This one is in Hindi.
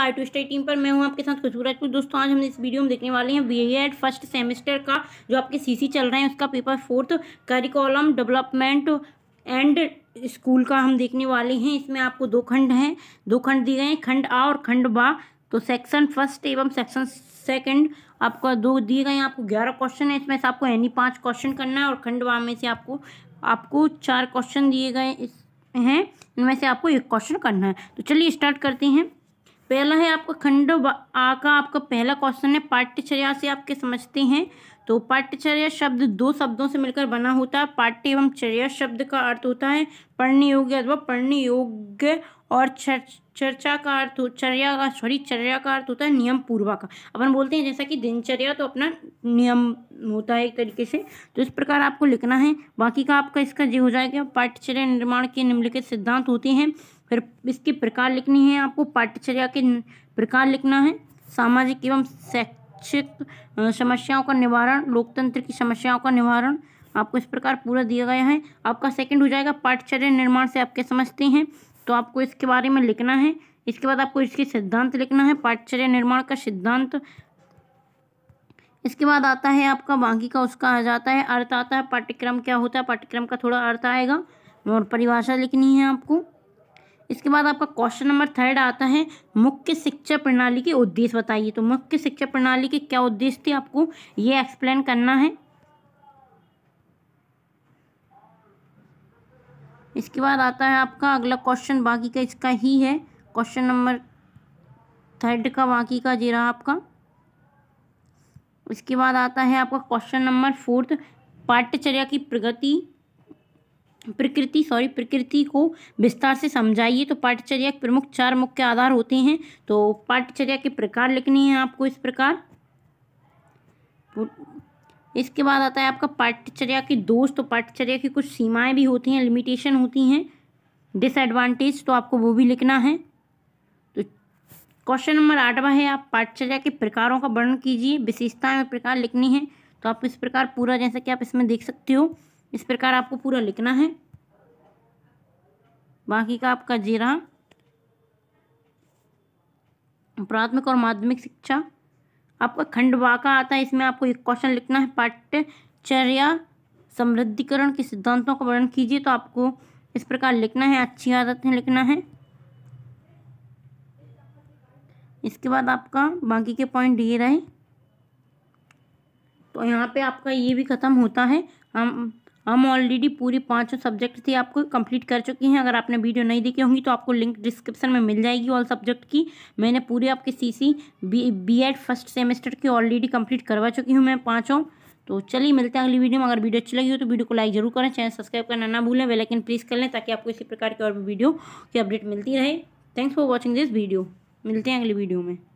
आई टू स्टडी टीम पर मैं हूं आपके साथ खूबसूरत दोस्तों आज हम इस वीडियो में देखने वाले हैं बी एड फर्स्ट सेमेस्टर का जो आपके सीसी चल रहे हैं उसका paper fourth curriculum development and school का हम देखने वाले हैं इसमें आपको दो खंड हैं दो खंड दिए गए हैं खंड आ और खंड बा तो सेक्शन फर्स्ट एवं सेक्शन सेकंड आपका दो दिए गए हैं आपको ग्यारह क्वेश्चन है इसमें से आपको एनी पाँच क्वेश्चन करना है और खंड बा में से आपको आपको चार क्वेश्चन दिए गए हैं इनमें से आपको एक क्वेश्चन करना है तो चलिए स्टार्ट करते हैं पहला है आपका खंड आ का आपका पहला क्वेश्चन है पाठ्यचर्या से आपके समझते हैं तो पाठ्यचर्या शब्द दो शब्दों से मिलकर बना होता है पाठ्य एवं चर्या शब्द का अर्थ होता है पढ़ने योग्य अथवा पढ़ने योग्य और चर, चर्चा का अर्थ हो चर्या का सॉरी चर्या का अर्थ होता है नियम पूर्वा का अपन बोलते हैं जैसा कि दिनचर्या तो अपना नियम होता है एक तरीके से तो इस प्रकार आपको लिखना है बाकी का आपका इसका जो हो जाएगा पाठ्यचर्या निर्माण के निम्नलिखित सिद्धांत होते हैं फिर इसके प्रकार लिखनी है आपको पाठ्यचर्या के प्रकार लिखना है सामाजिक एवं शैक्षिक समस्याओं का निवारण लोकतंत्र की समस्याओं का निवारण आपको इस प्रकार पूरा दिया गया है आपका सेकंड हो जाएगा पाठ्यचर्य निर्माण से आपके समझते हैं तो आपको इसके बारे में लिखना है इसके बाद आपको इसके सिद्धांत लिखना है पाठ्यचर्य निर्माण का सिद्धांत इसके बाद आता है आपका बाकी का उसका आ जाता है अर्थ आता है पाठ्यक्रम क्या होता है पाठ्यक्रम का थोड़ा अर्थ आएगा और परिभाषा लिखनी है आपको इसके बाद आपका क्वेश्चन नंबर थर्ड आता है मुख्य शिक्षा प्रणाली के उद्देश्य बताइए तो मुख्य शिक्षा प्रणाली के क्या उद्देश्य थे आपको ये एक्सप्लेन करना है इसके बाद आता है आपका अगला क्वेश्चन बाकी का इसका ही है क्वेश्चन नंबर थर्ड का बाकी का जी रहा आपका इसके बाद आता है आपका क्वेश्चन नंबर फोर्थ पाठ्यचर्या की प्रगति प्रकृति सॉरी प्रकृति को विस्तार से समझाइए तो पाठचर्या के प्रमुख चार मुख्य आधार होते हैं तो पाठचर्या के प्रकार लिखने हैं आपको इस प्रकार इसके बाद आता है आपका पाठ्यचर्या के दोष तो पाठ्यचर्या की कुछ सीमाएं भी होती हैं लिमिटेशन होती हैं डिसएडवांटेज तो आपको वो भी लिखना है तो क्वेश्चन नंबर आठवा है आप पाठ्यचर्या के प्रकारों का वर्णन कीजिए विशेषताएं और प्रकार लिखनी है तो आप इस प्रकार पूरा जैसा कि आप इसमें देख सकते हो इस प्रकार आपको पूरा लिखना है बाकी का आपका जीरा प्राथमिक और माध्यमिक शिक्षा आपका खंड वाका आता है इसमें आपको एक क्वेश्चन लिखना है पाठ्यचर्या समृद्धिकरण के सिद्धांतों का वर्णन कीजिए तो आपको इस प्रकार लिखना है अच्छी आदतें लिखना है इसके बाद आपका बाकी के पॉइंट ये रहे तो यहाँ पे आपका ये भी ख़त्म होता है हम हम ऑलरेडी पूरी पांचों सब्जेक्ट थे आपको कंप्लीट कर चुके हैं अगर आपने वीडियो नहीं देखी होंगी तो आपको लिंक डिस्क्रिप्शन में मिल जाएगी ऑल सब्जेक्ट की मैंने पूरी आपके C C B B Ed first semester की ऑलरेडी कंप्लीट करवा चुकी हूँ मैं पाँचों तो चलिए मिलते हैं अगली वीडियो में अगर वीडियो अच्छी लगी हो तो वीडियो को लाइक जरूर करें चैनल सब्सक्राइब करना ना भूलें लेकिन प्लीज़ कर लें ताकि आपको इसी प्रकार की और भी वीडियो की अपडेट मिलती रहे thanks for watching this video मिलते हैं अगली वीडियो में